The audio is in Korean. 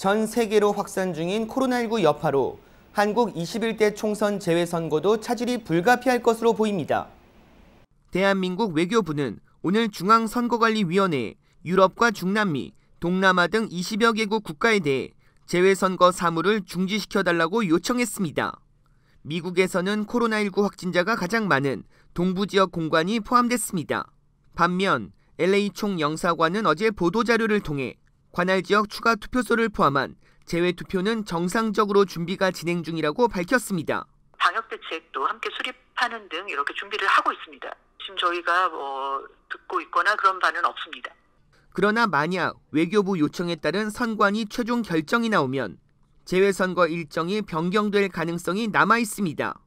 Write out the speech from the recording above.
전 세계로 확산 중인 코로나19 여파로 한국 21대 총선 재외선거도 차질이 불가피할 것으로 보입니다. 대한민국 외교부는 오늘 중앙선거관리위원회, 유럽과 중남미, 동남아 등 20여 개국 국가에 대해 재외선거 사무를 중지시켜달라고 요청했습니다. 미국에서는 코로나19 확진자가 가장 많은 동부 지역 공관이 포함됐습니다. 반면 LA 총영사관은 어제 보도자료를 통해 관할 지역 추가 투표소를 포함한 제외 투표는 정상적으로 준비가 진행 중이라고 밝혔습니다. 방역 대책도 함께 수립하는 등 이렇게 준비를 하고 있습니다. 지금 저희가 뭐 듣고 있거나 그런 바는 없습니다. 그러나 만약 외교부 요청에 따른 선관위 최종 결정이 나오면 재외선거 일정이 변경될 가능성이 남아 있습니다.